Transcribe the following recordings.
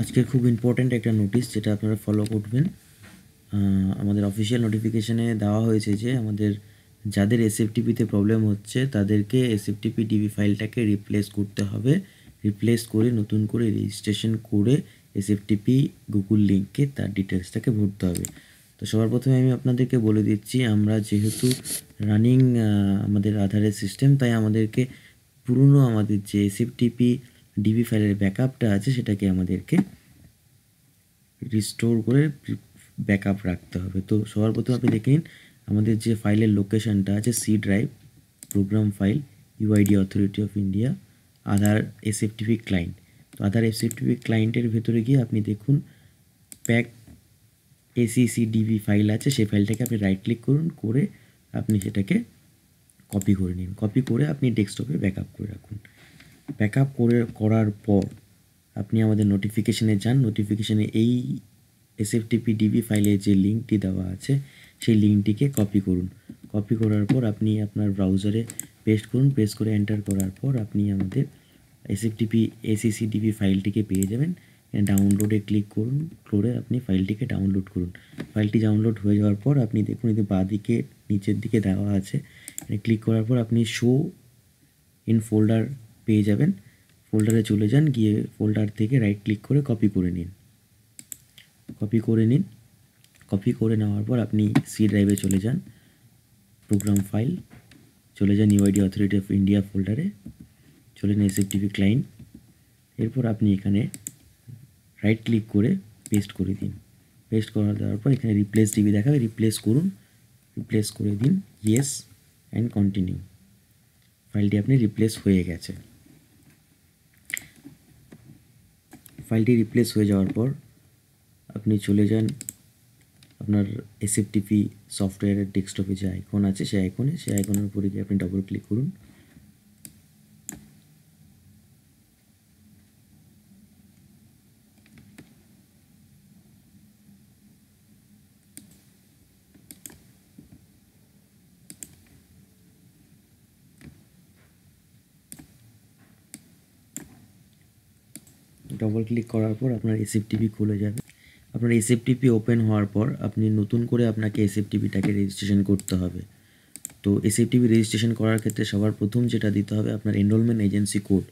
আজকে খুব ইম্পর্ট্যান্ট একটা নোটিশ যেটা আপনারা ফলো করবেন আমাদের অফিসিয়াল নোটিফিকেশানে দেওয়া হয়েছে যে আমাদের যাদের এসএফটিপিতে প্রবলেম হচ্ছে তাদেরকে এসএফটিপি ডিবি ফাইলটাকে রিপ্লেস করতে হবে রিপ্লেস করে নতুন করে রেজিস্ট্রেশন করে এসএফটিপি গুগল লিঙ্কে তার ডিটেলসটাকে ভরতে হবে তো সবার প্রথমে আমি আপনাদেরকে বলে দিচ্ছি আমরা যেহেতু রানিং আমাদের আধারের সিস্টেম তাই আমাদেরকে পুরনো আমাদের যে এসএফটিপি ডিবি ফাইলের ব্যাকআপটা আছে সেটাকে আমাদেরকে রিস্টোর করে ব্যাকআপ রাখতে হবে তো সবার প্রথমে আপনি দেখে নিন আমাদের যে ফাইলের লোকেশনটা আছে C drive program file UID authority of India Aadhaar SFTP client তো আধার এসএফটিভি ক্লায়েন্টের ভেতরে গিয়ে আপনি দেখুন প্যাক এসিসি ডিবি ফাইল আছে সেই ফাইলটাকে আপনি রাইট ক্লিক করুন করে আপনি সেটাকে কপি করে নিন কপি করে আপনি ডেস্কটপে ব্যাকআপ করে রাখুন ব্যাক আপ করে করার পর আপনি আমাদের নোটিফিকেশানে যান নোটিফিকেশানে এই এসএফটিপি ডিবি ফাইলে যে লিঙ্কটি দেওয়া আছে সেই লিঙ্কটিকে কপি করুন কপি করার পর আপনি আপনার ব্রাউজারে পেস্ট করুন পেস্ট করে এন্টার করার পর আপনি আমাদের এসএফটিপি এসিসিডিপি ফাইলটিকে পেয়ে যাবেন ডাউনলোডে ক্লিক করুন করে আপনি ফাইলটিকে ডাউনলোড করুন ফাইলটি ডাউনলোড হয়ে যাওয়ার পর আপনি দেখুন এতে বাঁদিকে নিচের দিকে দেওয়া আছে ক্লিক করার পর আপনি শো ইন ফোল্ডার পেয়ে যাবেন ফোল্ডারে চলে যান গিয়ে ফোল্ডার থেকে রাইট ক্লিক করে কপি করে নিন কপি করে নিন কপি করে নেওয়ার পর আপনি সি ড্রাইভে চলে যান প্রোগ্রাম ফাইল চলে যান ইউআইডি অথরিটি অফ ইন্ডিয়া ফোল্ডারে চলে যান এসএফটিভি ক্লায়েন্ট এরপর আপনি এখানে রাইট ক্লিক করে পেস্ট করে দিন পেস্ট করার দেওয়ার পর এখানে রিপ্লেস টিভি দেখাবে রিপ্লেস করুন রিপ্লেস করে দিন ইয়েস অ্যান্ড কন্টিনিউ ফাইলটি আপনি রিপ্লেস হয়ে গেছে ফাইলটি রিপ্লেস হয়ে যাওয়ার পর আপনি চলে যান আপনার এসএফটিপি সফটওয়্যারের ডেস্কটপে যে আইকন আছে সেই আইকনে সেই আইকনের উপরে গিয়ে আপনি ডবল ক্লিক করুন ডবল ক্লিক করার পর আপনার টিভি খুলে যাবে আপনার টিভি ওপেন হওয়ার পর আপনি নতুন করে আপনাকে টিভিটাকে রেজিস্ট্রেশন করতে হবে তো এসএফটিপি রেজিস্ট্রেশন করার ক্ষেত্রে সবার প্রথম যেটা দিতে হবে আপনার এনরোলমেন্ট এজেন্সি কোড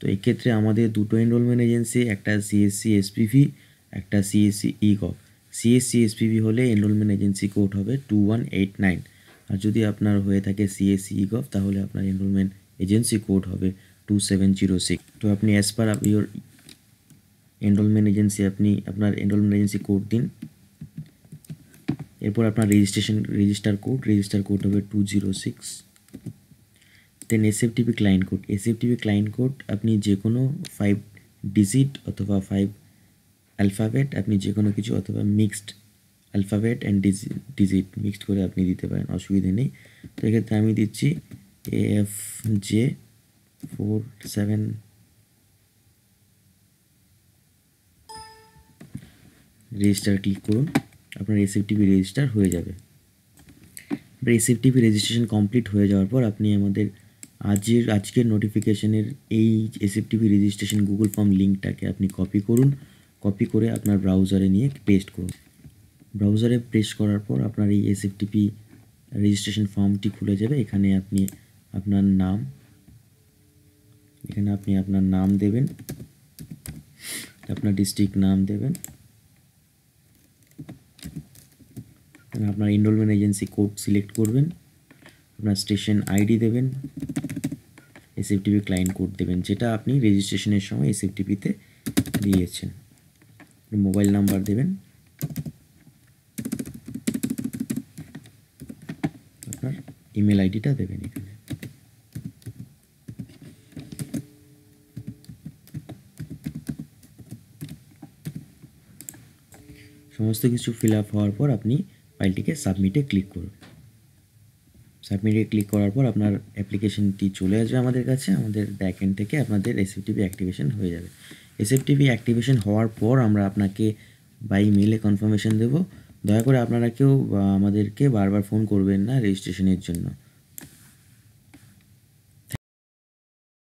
তো এক্ষেত্রে আমাদের দুটো এনরোলমেন্ট এজেন্সি একটা সিএসসি এসপিভি একটা সিএসসি ইগভ সিএসসি এসপিভি হলে এনরোলমেন্ট এজেন্সি কোড হবে টু ওয়ান এইট নাইন আর যদি আপনার হয়ে থাকে সিএসসি ইগভ e তাহলে আপনার এনরোলমেন্ট এজেন্সি কোড হবে টু সেভেন জিরো সিক্স তো আপনি as per your enrolment agency আপনি আপনার এনরোলমেন্ট এজেন্সি কোড দিন এরপর আপনার registration register code register code হবে two zero six then SFTP client code এসএফটিপি client code আপনি যে কোনো ফাইভ ডিজিট অথবা ফাইভ অ্যালফাবেট আপনি যে কোনো কিছু অথবা mixed alphabet and digit mixed করে আপনি দিতে পারেন অসুবিধে নেই তো এক্ষেত্রে আমি দিচ্ছি A F J four seven register click করুন আপনার এসএফটিপি রেজিস্টার হয়ে যাবে আপনার এসএফটিপি রেজিস্ট্রেশন কমপ্লিট হয়ে যাওয়ার পর আপনি আমাদের আজের আজকের নোটিফিকেশনের এই এসএফটিপি রেজিস্ট্রেশন গুগল ফর্ম লিঙ্কটাকে আপনি কপি করুন কপি করে আপনার ব্রাউজারে নিয়ে পেস্ট করুন ব্রাউজারে পেস্ট করার পর আপনার এই এসএফটিপি রেজিস্ট্রেশন ফর্মটি খুলে যাবে এখানে আপনি আপনার নাম এখানে আপনি আপনার নাম দেবেন আপনার ডিস্ট্রিক্ট নাম দেবেন আপনার এনরোলমেন্ট এজেন্সি কোড সিলেক্ট করবেন আপনার স্টেশন আইডি দেবেন এসএফটিপি ক্লায়েন্ট কোড দেবেন যেটা আপনি রেজিস্ট্রেশনের সময় এসএফটিপিতে দিয়েছেন মোবাইল নাম্বার দেবেন আপনার ইমেল আইডিটা দেবেন এখানে সমস্ত কিছু ফিল আপ হওয়ার পর আপনি ফাইলটিকে সাবমিটে ক্লিক করুন সাবমিটে ক্লিক করার পর আপনার অ্যাপ্লিকেশনটি চলে আসবে আমাদের কাছে আমাদের ব্যাক এন্ড থেকে আপনাদের এসএফটিপি অ্যাক্টিভেশন হয়ে যাবে এসএফটিপি অ্যাক্টিভেশন হওয়ার পর আমরা আপনাকে বাই মেলে কনফার্মেশন দেবো দয়া করে আপনারা কেউ আমাদেরকে বারবার ফোন করবেন না রেজিস্ট্রেশনের জন্য